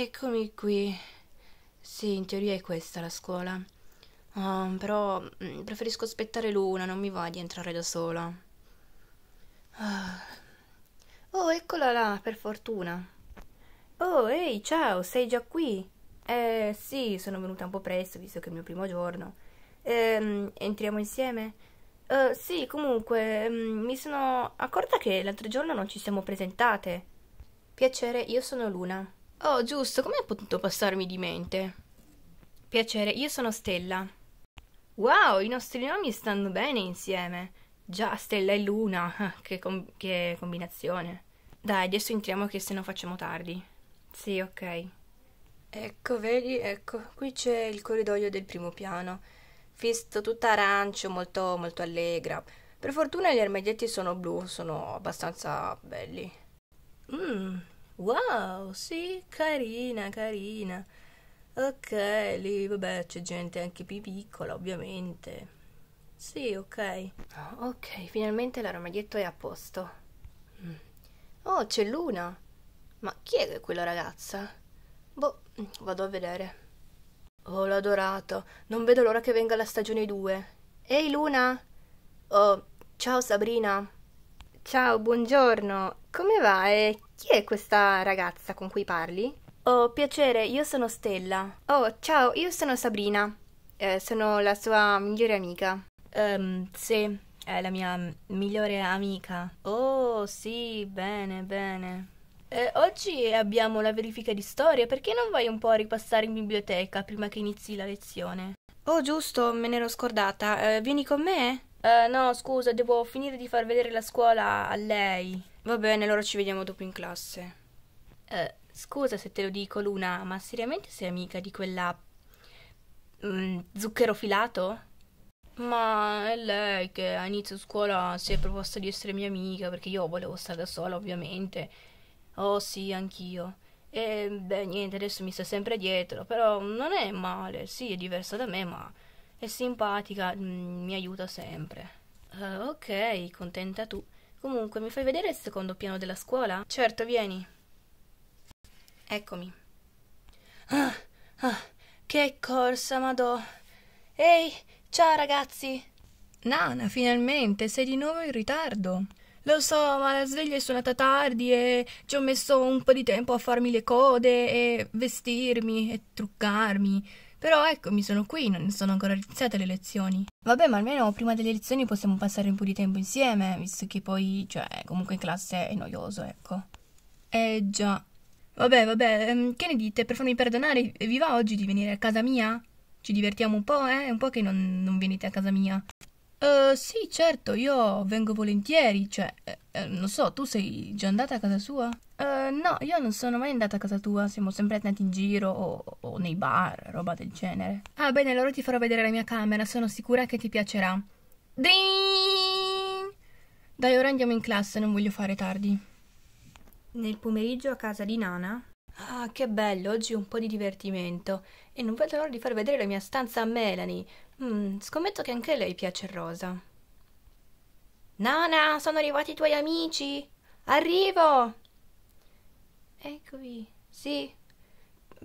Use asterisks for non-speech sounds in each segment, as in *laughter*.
Eccomi qui. Sì, in teoria è questa la scuola. Oh, però mm, preferisco aspettare l'una, non mi va di entrare da sola. Ah. Oh, eccola là, per fortuna. Oh, ehi, ciao, sei già qui? Eh, sì, sono venuta un po' presto, visto che è il mio primo giorno. Eh, entriamo insieme? Eh, sì, comunque, mm, mi sono accorta che l'altro giorno non ci siamo presentate. Piacere, io sono Luna. Oh, giusto, come com'è potuto passarmi di mente? Piacere, io sono Stella. Wow, i nostri nomi stanno bene insieme. Già, Stella e Luna, *laughs* che, com che combinazione. Dai, adesso entriamo che se no facciamo tardi. Sì, ok. Ecco, vedi, ecco, qui c'è il corridoio del primo piano. Fisto tutta arancio, molto, molto allegra. Per fortuna gli armadietti sono blu, sono abbastanza belli. Wow, sì, carina, carina. Ok, lì, vabbè, c'è gente anche più piccola, ovviamente. Sì, ok. Ah, ok, finalmente l'armadietto è a posto. Mm. Oh, c'è Luna. Ma chi è quella ragazza? Boh, vado a vedere. Oh, l'ho adorato. Non vedo l'ora che venga la stagione 2. Ehi, Luna. Oh, ciao Sabrina. Ciao, buongiorno. Come va? E chi è questa ragazza con cui parli? Oh, piacere, io sono Stella. Oh, ciao, io sono Sabrina. Eh, sono la sua migliore amica. Um, sì, è la mia migliore amica. Oh, sì, bene, bene. Eh, oggi abbiamo la verifica di storia, perché non vai un po' a ripassare in biblioteca prima che inizi la lezione? Oh, giusto, me ne ero scordata. Eh, vieni con me? Eh, no, scusa, devo finire di far vedere la scuola a lei. Va bene, allora ci vediamo dopo in classe. Eh, scusa se te lo dico, Luna, ma seriamente sei amica di quella. Mm, zucchero filato? Ma è lei che a inizio scuola si è proposta di essere mia amica perché io volevo stare da sola, ovviamente. Oh sì, anch'io. E beh, niente, adesso mi sta sempre dietro, però non è male. Sì, è diversa da me, ma è simpatica, mm, mi aiuta sempre. Uh, ok, contenta tu. Comunque, mi fai vedere il secondo piano della scuola? Certo, vieni. Eccomi. Ah, ah, che corsa, madò. Ehi, ciao ragazzi. Nana, finalmente, sei di nuovo in ritardo. Lo so, ma la sveglia è suonata tardi e ci ho messo un po' di tempo a farmi le code e vestirmi e truccarmi. Però eccomi, sono qui, non sono ancora iniziate le lezioni. Vabbè, ma almeno prima delle lezioni possiamo passare un po' di tempo insieme, visto che poi, cioè, comunque in classe è noioso, ecco. Eh già. Vabbè, vabbè, ehm, che ne dite? Per farmi perdonare, vi va oggi di venire a casa mia? Ci divertiamo un po', eh? È un po' che non, non venite a casa mia. Uh, sì, certo, io vengo volentieri, cioè, eh, eh, non so, tu sei già andata a casa sua? Uh, no, io non sono mai andata a casa tua, siamo sempre andati in giro o, o nei bar, roba del genere. Ah, bene, allora ti farò vedere la mia camera, sono sicura che ti piacerà. Ding! Dai, ora andiamo in classe, non voglio fare tardi. Nel pomeriggio a casa di Nana. Ah, che bello, oggi un po' di divertimento. E non vedo l'ora di far vedere la mia stanza a Melanie. Mm, scommetto che anche lei piace il rosa. Nana, sono arrivati i tuoi amici. Arrivo. Eccovi. Sì.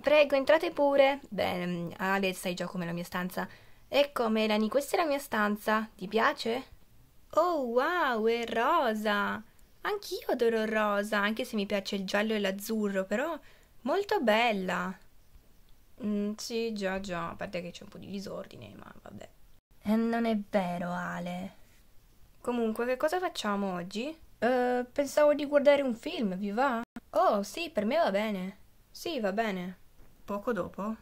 Prego, entrate pure. Bene, mm, Alex, sai già come la mia stanza. Ecco, Melanie, questa è la mia stanza. Ti piace? Oh, wow, è rosa. Anch'io adoro il rosa, anche se mi piace il giallo e l'azzurro, però Molto bella. Mm, sì, già, già, a parte che c'è un po' di disordine, ma vabbè. Eh, non è vero, Ale. Comunque, che cosa facciamo oggi? Uh, pensavo di guardare un film, vi va? Oh, sì, per me va bene. Sì, va bene. Poco dopo?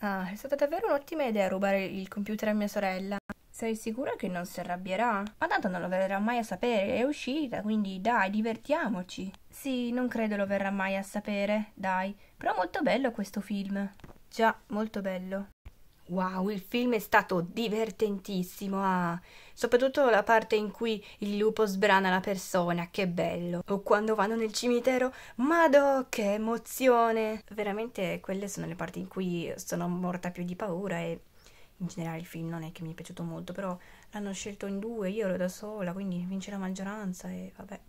Ah, è stata davvero un'ottima idea rubare il computer a mia sorella. Sei sicura che non si arrabbierà? Ma tanto non lo verrà mai a sapere, è uscita, quindi dai, divertiamoci. Sì, non credo lo verrà mai a sapere, dai. Però molto bello questo film. Già, molto bello. Wow, il film è stato divertentissimo, ah. soprattutto la parte in cui il lupo sbrana la persona, che bello. O quando vanno nel cimitero, madò, che emozione. Veramente quelle sono le parti in cui sono morta più di paura e in generale il film non è che mi è piaciuto molto, però l'hanno scelto in due, io ero da sola, quindi vince la maggioranza e vabbè.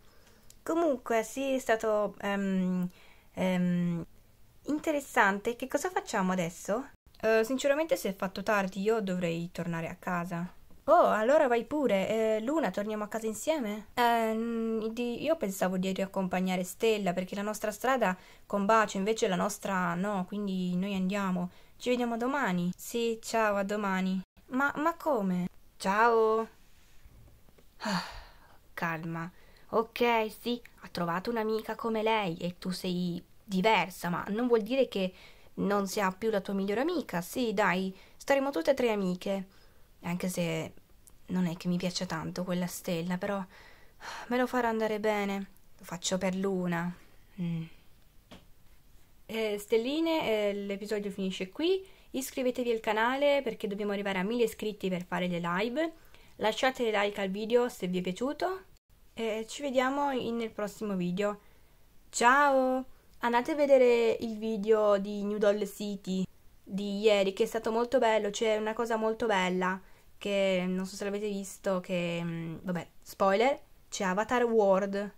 Comunque sì, è stato um, um, interessante. Che cosa facciamo adesso? Uh, sinceramente se è fatto tardi, io dovrei tornare a casa. Oh, allora vai pure. Eh, Luna, torniamo a casa insieme? Eh, di, io pensavo di riaccompagnare Stella perché la nostra strada combacia, invece la nostra no, quindi noi andiamo. Ci vediamo domani. Sì, ciao, a domani. Ma, ma come? Ciao. Ah, calma. Ok, sì, ha trovato un'amica come lei e tu sei diversa, ma non vuol dire che non sia più la tua migliore amica. Sì, dai, staremo tutte e tre amiche anche se non è che mi piaccia tanto quella stella, però me lo farà andare bene, lo faccio per Luna. Mm. Eh, stelline, eh, l'episodio finisce qui, iscrivetevi al canale perché dobbiamo arrivare a 1000 iscritti per fare le live, lasciate like al video se vi è piaciuto e ci vediamo in, nel prossimo video. Ciao! Andate a vedere il video di New Doll City di ieri che è stato molto bello, c'è una cosa molto bella che non so se l'avete visto, che mm, vabbè, spoiler, c'è Avatar World